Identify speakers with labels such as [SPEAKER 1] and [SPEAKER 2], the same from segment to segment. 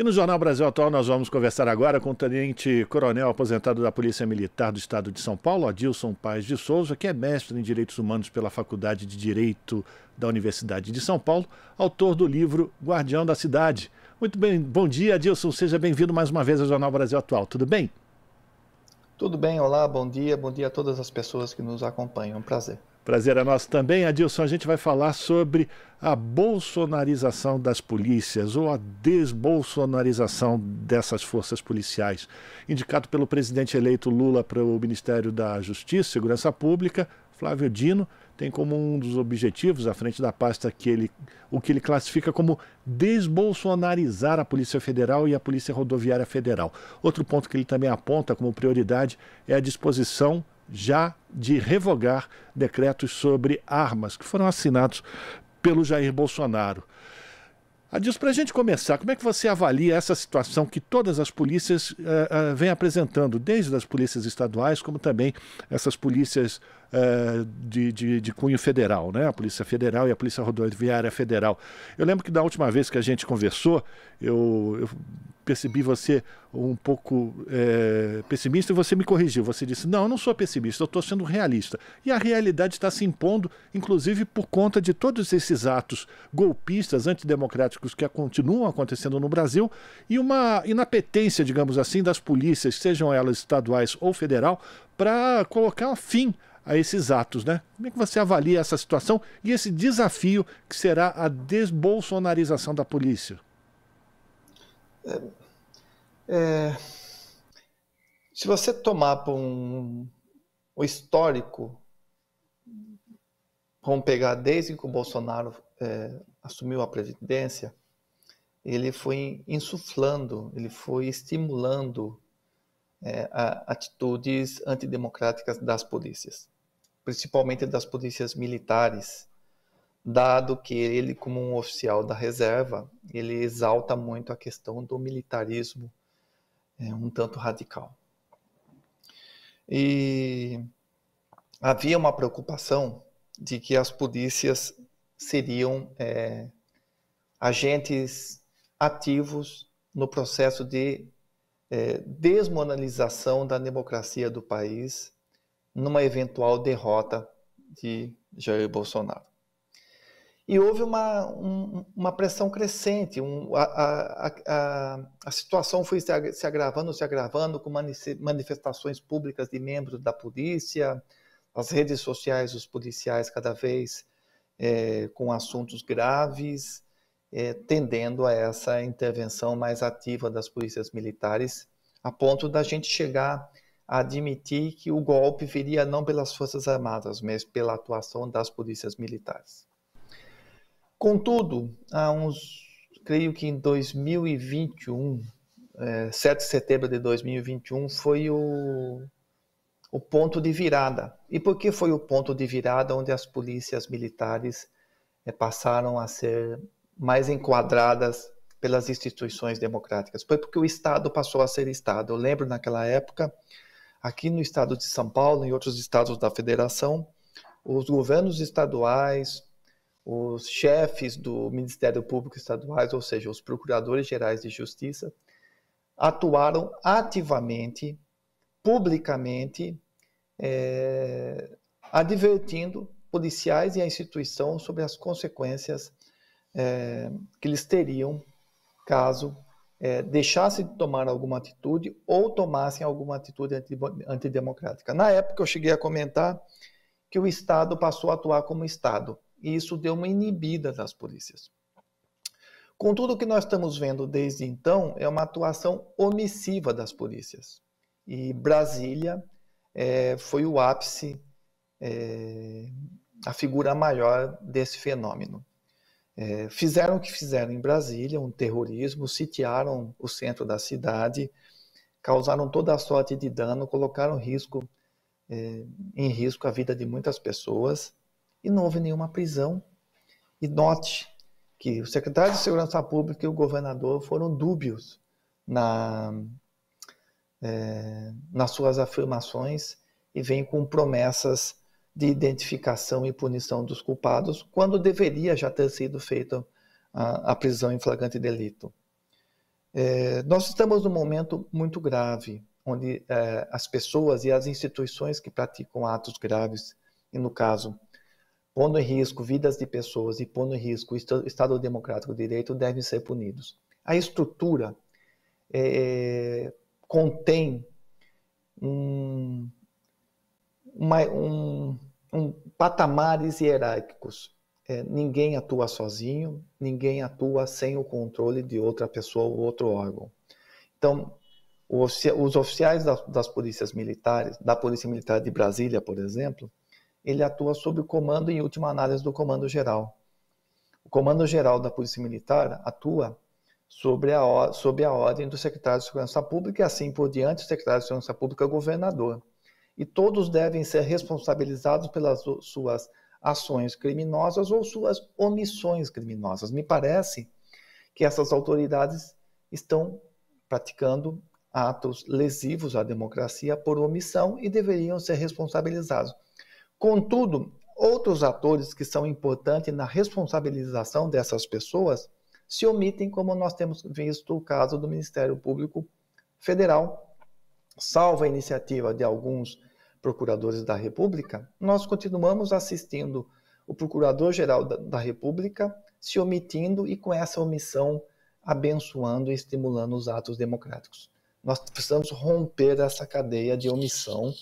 [SPEAKER 1] E no Jornal Brasil Atual nós vamos conversar agora com o tenente coronel aposentado da Polícia Militar do Estado de São Paulo, Adilson Paz de Souza, que é mestre em Direitos Humanos pela Faculdade de Direito da Universidade de São Paulo, autor do livro Guardião da Cidade. Muito bem, bom dia, Adilson. Seja bem-vindo mais uma vez ao Jornal Brasil Atual. Tudo bem?
[SPEAKER 2] Tudo bem, olá, bom dia, bom dia a todas as pessoas que nos acompanham. um prazer.
[SPEAKER 1] Prazer é nosso também, Adilson. A gente vai falar sobre a bolsonarização das polícias ou a desbolsonarização dessas forças policiais. Indicado pelo presidente eleito Lula para o Ministério da Justiça e Segurança Pública, Flávio Dino tem como um dos objetivos à frente da pasta que ele, o que ele classifica como desbolsonarizar a Polícia Federal e a Polícia Rodoviária Federal. Outro ponto que ele também aponta como prioridade é a disposição já de revogar decretos sobre armas que foram assinados pelo Jair Bolsonaro. Adilson, para a gente começar, como é que você avalia essa situação que todas as polícias uh, uh, vêm apresentando, desde as polícias estaduais, como também essas polícias uh, de, de, de, cunho federal, né? A Polícia Federal e a Polícia Rodoviária Federal. Eu lembro que da última vez que a gente conversou, eu, eu percebi você um pouco é, pessimista e você me corrigiu. Você disse: Não, eu não sou pessimista, eu estou sendo realista. E a realidade está se impondo, inclusive por conta de todos esses atos golpistas, antidemocráticos que continuam acontecendo no Brasil e uma inapetência, digamos assim, das polícias, sejam elas estaduais ou federal, para colocar fim a esses atos, né? Como é que você avalia essa situação e esse desafio que será a desbolsonarização da polícia?
[SPEAKER 2] É, é, se você tomar por um, histórico, vamos pegar desde que o Bolsonaro é, assumiu a presidência, ele foi insuflando, ele foi estimulando é, a, atitudes antidemocráticas das polícias principalmente das polícias militares, dado que ele, como um oficial da reserva, ele exalta muito a questão do militarismo é, um tanto radical. E havia uma preocupação de que as polícias seriam é, agentes ativos no processo de é, desmoralização da democracia do país numa eventual derrota de Jair Bolsonaro. E houve uma, um, uma pressão crescente, um, a, a, a, a, situação foi se agravando, se agravando, com manifestações públicas de membros da polícia, as redes sociais, os policiais cada vez é, com assuntos graves, é, tendendo a essa intervenção mais ativa das polícias militares, a ponto da gente chegar admitir que o golpe viria não pelas Forças Armadas, mas pela atuação das polícias militares. Contudo, há uns, creio que em 2021, é, 7 de setembro de 2021, foi o, o ponto de virada. E por que foi o ponto de virada onde as polícias militares é, passaram a ser mais enquadradas pelas instituições democráticas? Foi porque o Estado passou a ser Estado. Eu lembro naquela época Aqui no estado de São Paulo, em outros estados da federação, os governos estaduais, os chefes do Ministério Público Estaduais, ou seja, os procuradores gerais de justiça, atuaram ativamente, publicamente, é, advertindo policiais e a instituição sobre as consequências é, que eles teriam caso é, deixassem de tomar alguma atitude ou tomassem alguma atitude antidemocrática. Na época, eu cheguei a comentar que o Estado passou a atuar como Estado, e isso deu uma inibida das polícias. Contudo, o que nós estamos vendo desde então é uma atuação omissiva das polícias. E Brasília é, foi o ápice, é, a figura maior desse fenômeno é, fizeram o que fizeram em Brasília, um terrorismo, sitiaram o centro da cidade, causaram toda a sorte de dano, colocaram risco, é, em risco a vida de muitas pessoas e não houve nenhuma prisão. E note que o secretário de Segurança Pública e o governador foram dúbios na, é, nas suas afirmações e vêm com promessas de identificação e punição dos culpados, quando deveria já ter sido feita a, prisão em flagrante delito. É, nós estamos num momento muito grave, onde é, as pessoas e as instituições que praticam atos graves, e no caso, pondo em risco vidas de pessoas e pondo em risco o Estado Democrático de Direito, devem ser punidos. A estrutura é, é contém um, uma, um, um, patamares hierárquicos. É, ninguém atua sozinho, ninguém atua sem o controle de outra pessoa ou outro órgão. Então, os oficiais das, das polícias militares, da Polícia Militar de Brasília, por exemplo, ele atua sob o comando, em última análise, do Comando Geral. O Comando Geral da Polícia Militar atua sobre a, sobre a ordem do Secretário de Segurança Pública e assim por diante, o Secretário de Segurança Pública é governador e todos devem ser responsabilizados pelas suas ações criminosas ou suas omissões criminosas. Me parece que essas autoridades estão praticando atos lesivos à democracia por omissão e deveriam ser responsabilizados. Contudo, outros atores que são importantes na responsabilização dessas pessoas se omitem, como nós temos visto o caso do Ministério Público Federal, salvo a iniciativa de alguns procuradores da República, nós continuamos assistindo o Procurador-Geral da, da, República se omitindo e, com essa omissão, abençoando e estimulando os atos democráticos. Nós precisamos romper essa cadeia de omissão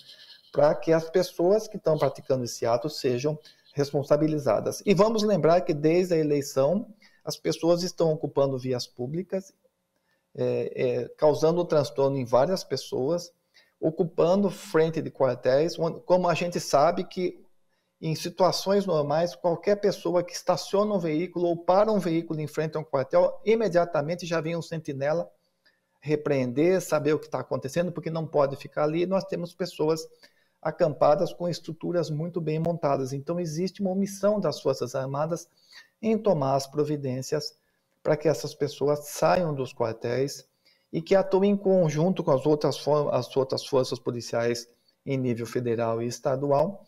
[SPEAKER 2] para que as pessoas que estão praticando esse ato sejam responsabilizadas. E vamos lembrar que, desde a eleição, as pessoas estão ocupando vias públicas é, é, causando transtorno em várias pessoas, ocupando frente de quartéis, como a gente sabe que em situações normais, qualquer pessoa que estaciona um veículo ou para um veículo em frente a um quartel, imediatamente já vem um sentinela repreender, saber o que está acontecendo, porque não pode ficar ali. Nós temos pessoas acampadas com estruturas muito bem montadas. Então, existe uma omissão das Forças Armadas em tomar as providências para que essas pessoas saiam dos quartéis e que atuem em conjunto com as outras, as outras forças policiais em nível federal e estadual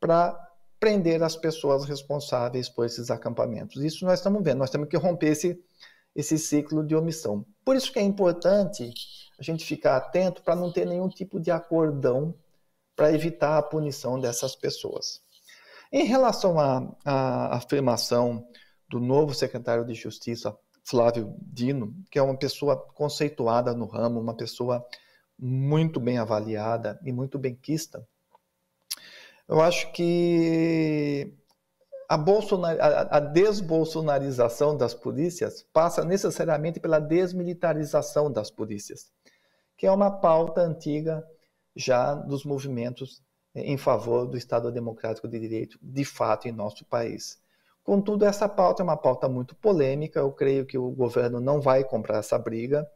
[SPEAKER 2] para prender as pessoas responsáveis por esses acampamentos. Isso nós estamos vendo, nós temos que romper esse, esse ciclo de omissão. Por isso que é importante a gente ficar atento para não ter nenhum tipo de acordão para evitar a punição dessas pessoas. Em relação à, à afirmação do novo secretário de Justiça, Flávio Dino, que é uma pessoa conceituada no ramo, uma pessoa muito bem avaliada e muito benquista. Eu acho que a, Bolsonar, a, a desbolsonarização das polícias passa necessariamente pela desmilitarização das polícias, que é uma pauta antiga já dos movimentos eh, em favor do Estado Democrático de Direito, de fato, em nosso país. Contudo, essa pauta é uma pauta muito polêmica. Eu creio que o governo não vai comprar essa briga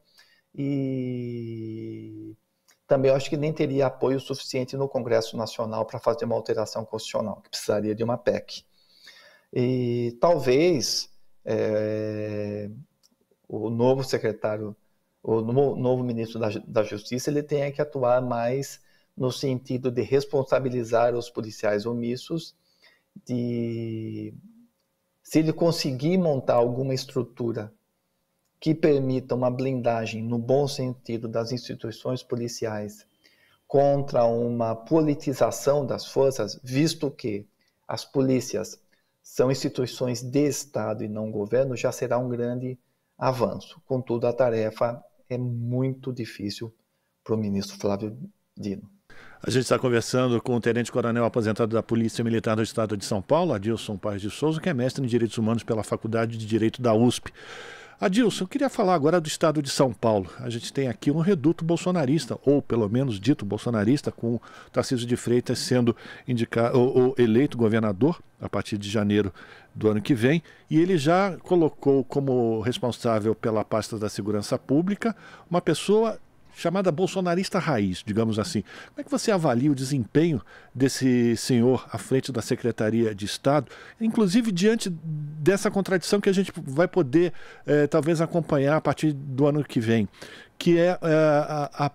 [SPEAKER 2] e também acho que nem teria apoio suficiente no Congresso Nacional para fazer uma alteração constitucional, que precisaria de uma PEC. E talvez é, o novo secretário, o novo ministro da, da Justiça, ele tenha que atuar mais no sentido de responsabilizar os policiais omissos, de se ele conseguir montar alguma estrutura que permita uma blindagem, no bom sentido, das instituições policiais contra uma politização das forças, visto que as polícias são instituições de Estado e não governo, já será um grande avanço. Contudo, a tarefa é muito difícil para o ministro Flávio Dino.
[SPEAKER 1] A gente está conversando com o tenente-coronel aposentado da Polícia Militar do Estado de São Paulo, Adilson Paz de Souza, que é mestre em Direitos Humanos pela Faculdade de Direito da USP. Adilson, eu queria falar agora do Estado de São Paulo. A gente tem aqui um reduto bolsonarista, ou pelo menos dito bolsonarista, com Tarcísio de Freitas sendo indicado, ou, ou eleito governador a partir de janeiro do ano que vem, e ele já colocou como responsável pela pasta da segurança pública uma pessoa chamada bolsonarista raiz, digamos assim. Como é que você avalia o desempenho desse senhor à frente da Secretaria de Estado, inclusive diante dessa contradição que a gente vai poder eh, talvez acompanhar a partir do ano que vem? que é, é a, a,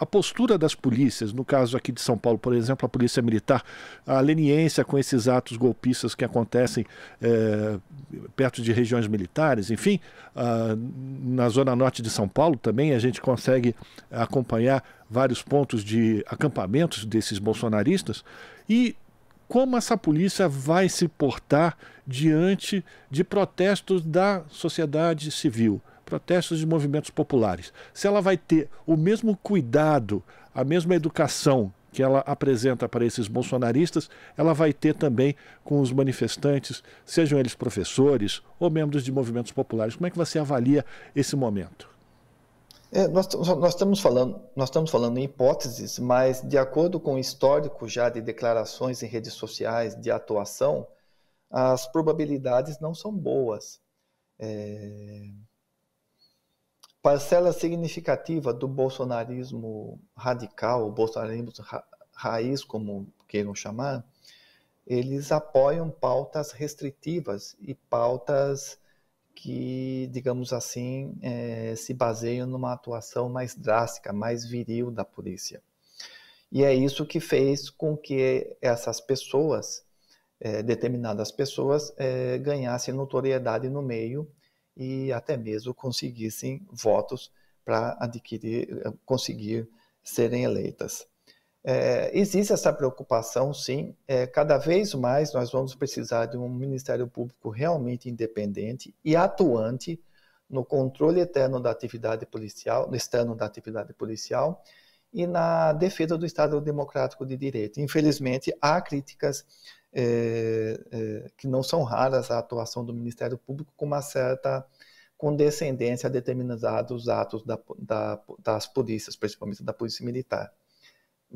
[SPEAKER 1] a, postura das polícias, no caso aqui de São Paulo, por exemplo, a polícia militar, a leniência com esses atos golpistas que acontecem é, perto de regiões militares, enfim, a, na zona norte de São Paulo também a gente consegue acompanhar vários pontos de acampamentos desses bolsonaristas e como essa polícia vai se portar diante de protestos da sociedade civil protestos e movimentos populares, se ela vai ter o mesmo cuidado, a mesma educação que ela apresenta para esses bolsonaristas, ela vai ter também com os manifestantes, sejam eles professores ou membros de movimentos populares. Como é que você avalia esse momento?
[SPEAKER 2] É, nós, nós, estamos falando, nós estamos falando em hipóteses, mas de acordo com o histórico já de declarações em redes sociais de atuação, as probabilidades não são boas. É, parcela significativa do bolsonarismo radical, o bolsonarismo ra raiz, como queiram chamar, eles apoiam pautas restritivas e pautas que, digamos assim, é, se baseiam numa atuação mais drástica, mais viril da polícia. E é isso que fez com que essas pessoas, é, determinadas pessoas, é, ganhassem notoriedade no meio e até mesmo conseguissem votos para adquirir, eh, conseguir serem eleitas. É, existe essa preocupação, sim. É, cada vez mais nós vamos precisar de um Ministério Público realmente independente e atuante no controle eterno da atividade policial, no externo da atividade policial e na defesa do Estado Democrático de Direito. Infelizmente, há críticas é, é, que não são raras a atuação do Ministério Público com uma certa condescendência a determinados atos da, da, das polícias, principalmente da polícia militar.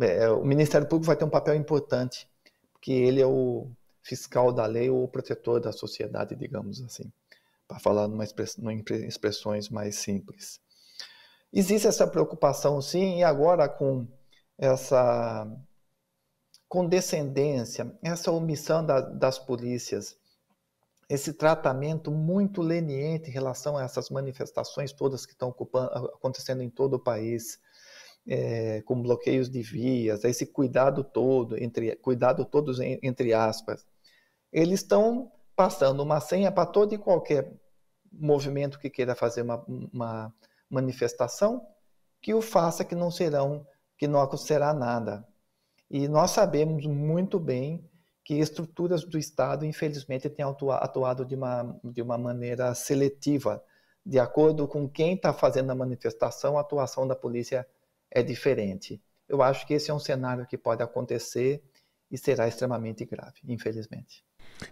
[SPEAKER 2] É, é, o Ministério Público vai ter um papel importante, porque ele é o fiscal da lei ou o protetor da sociedade, digamos assim, para falar em expressões mais simples. Existe essa preocupação, sim, e agora com essa condescendência, essa omissão da, das polícias, esse tratamento muito leniente em relação a essas manifestações todas que estão ocupando, acontecendo em todo o país, é, com bloqueios de vias, esse cuidado todo, entre, cuidado todos entre aspas, eles estão passando uma senha para todo e qualquer movimento que queira fazer uma, uma manifestação, que o faça que não serão, que não acontecerá nada. E nós sabemos muito bem que estruturas do Estado, infelizmente, têm atuado de uma, de uma maneira seletiva. De acordo com quem está fazendo a manifestação, a atuação da polícia é diferente. Eu acho que esse é um cenário que pode acontecer e será extremamente grave, infelizmente.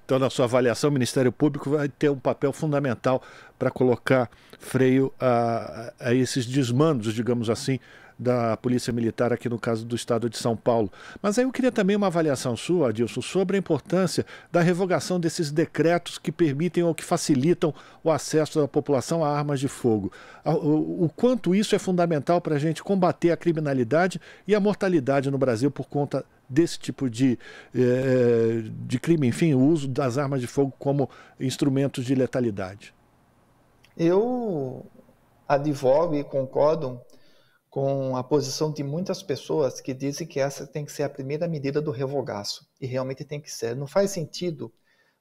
[SPEAKER 1] Então, na sua avaliação, o Ministério Público vai ter um papel fundamental para colocar freio a, a esses desmandos, digamos assim, da Polícia Militar aqui no caso do Estado de São Paulo. Mas aí eu queria também uma avaliação sua, Adilson, sobre a importância da revogação desses decretos que permitem ou que facilitam o acesso da população a armas de fogo. O quanto isso é fundamental para a gente combater a criminalidade e a mortalidade no Brasil por conta desse tipo de, eh, eh, de crime, enfim, o uso das armas de fogo como instrumentos de letalidade?
[SPEAKER 2] Eu advogo e concordo com a posição de muitas pessoas que dizem que essa tem que ser a primeira medida do revogaço, e realmente tem que ser. Não faz sentido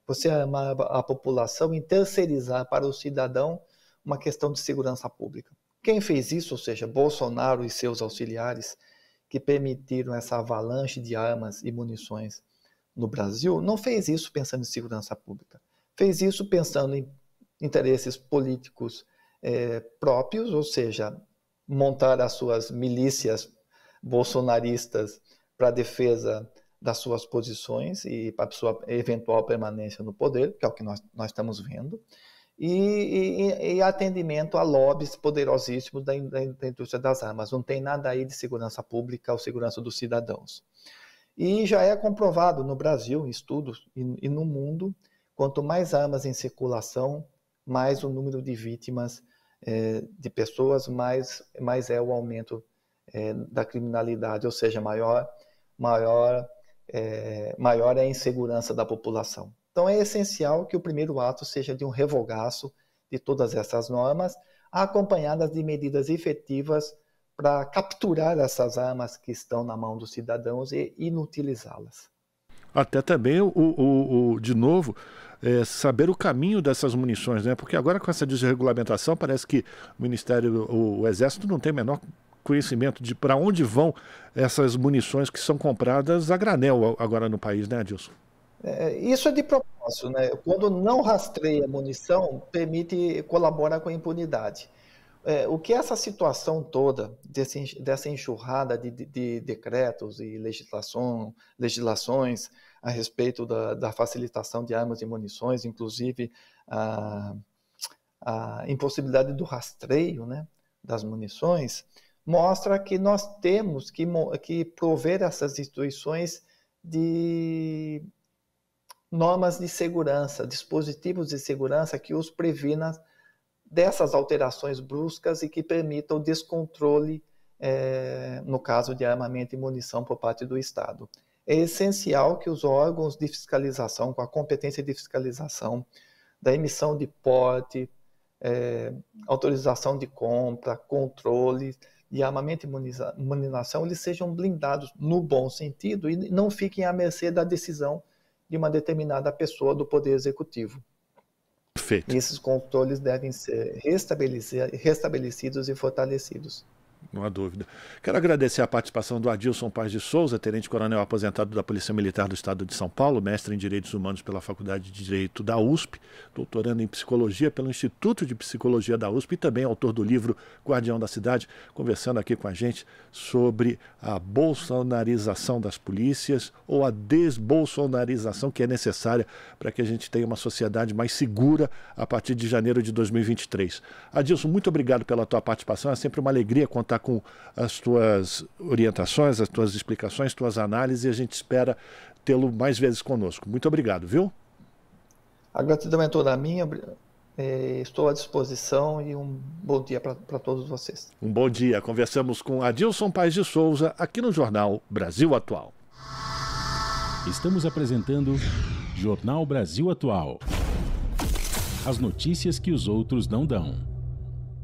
[SPEAKER 2] você amar a população e terceirizar para o cidadão uma questão de segurança pública. Quem fez isso, ou seja, Bolsonaro e seus auxiliares, que permitiram essa avalanche de armas e munições no Brasil, não fez isso pensando em segurança pública. Fez isso pensando em interesses políticos é, próprios, ou seja, montar as suas milícias bolsonaristas para defesa das suas posições e para sua eventual permanência no poder, que é o que nós, nós estamos vendo, e, e, e atendimento a lobbies poderosíssimos da, da, da, indústria das armas. Não tem nada aí de segurança pública ou segurança dos cidadãos. E já é comprovado no Brasil, em estudos e, e no mundo, quanto mais armas em circulação, mais o número de vítimas é, de pessoas, mais, mais é o aumento é, da criminalidade, ou seja, maior, maior, é, maior é a insegurança da população. Então é essencial que o primeiro ato seja de um revogaço de todas essas normas, acompanhadas de medidas efetivas para capturar essas armas que estão na mão dos cidadãos e inutilizá-las
[SPEAKER 1] até também o, o, o de novo, é, saber o caminho dessas munições, né? Porque agora com essa desregulamentação parece que o Ministério, o, o Exército não tem o menor conhecimento de para onde vão essas munições que são compradas a granel agora no país, né, Adilson?
[SPEAKER 2] É, isso é de propósito, né? Quando não rastreia munição, permite colabora com a impunidade é, o que essa situação toda, desse, dessa enxurrada de, de, de, decretos e legislação, legislações a respeito da, da facilitação de armas e munições, inclusive a, a impossibilidade do rastreio né, das munições, mostra que nós temos que, que prover essas instituições de normas de segurança, dispositivos de segurança que os previna dessas alterações bruscas e que permita o descontrole, é, no caso de armamento e munição por parte do Estado. É essencial que os órgãos de fiscalização, com a competência de fiscalização, da emissão de porte, é, autorização de compra, controle de armamento e munição, eles sejam blindados no bom sentido e não fiquem à mercê da decisão de uma determinada pessoa do Poder Executivo. Perfeito. E esses controles devem ser restabelecidos e fortalecidos
[SPEAKER 1] não há dúvida. Quero agradecer a participação do Adilson Paz de Souza, tenente-coronel aposentado da Polícia Militar do Estado de São Paulo, mestre em Direitos Humanos pela Faculdade de Direito da USP, doutorando em Psicologia pelo Instituto de Psicologia da USP e também autor do livro Guardião da Cidade, conversando aqui com a gente sobre a bolsonarização das polícias ou a desbolsonarização que é necessária para que a gente tenha uma sociedade mais segura a partir de janeiro de 2023. Adilson, muito obrigado pela tua participação, é sempre uma alegria contar contar com as tuas orientações, as tuas explicações, tuas análises e a
[SPEAKER 2] gente espera tê-lo mais vezes conosco. Muito obrigado, viu? A gratidão é toda minha. Eh, estou à disposição e um bom dia para todos vocês.
[SPEAKER 1] Um bom dia. Conversamos com Adilson Paz de Souza aqui no Jornal Brasil Atual. Estamos apresentando Jornal Brasil Atual. As notícias que os outros não dão.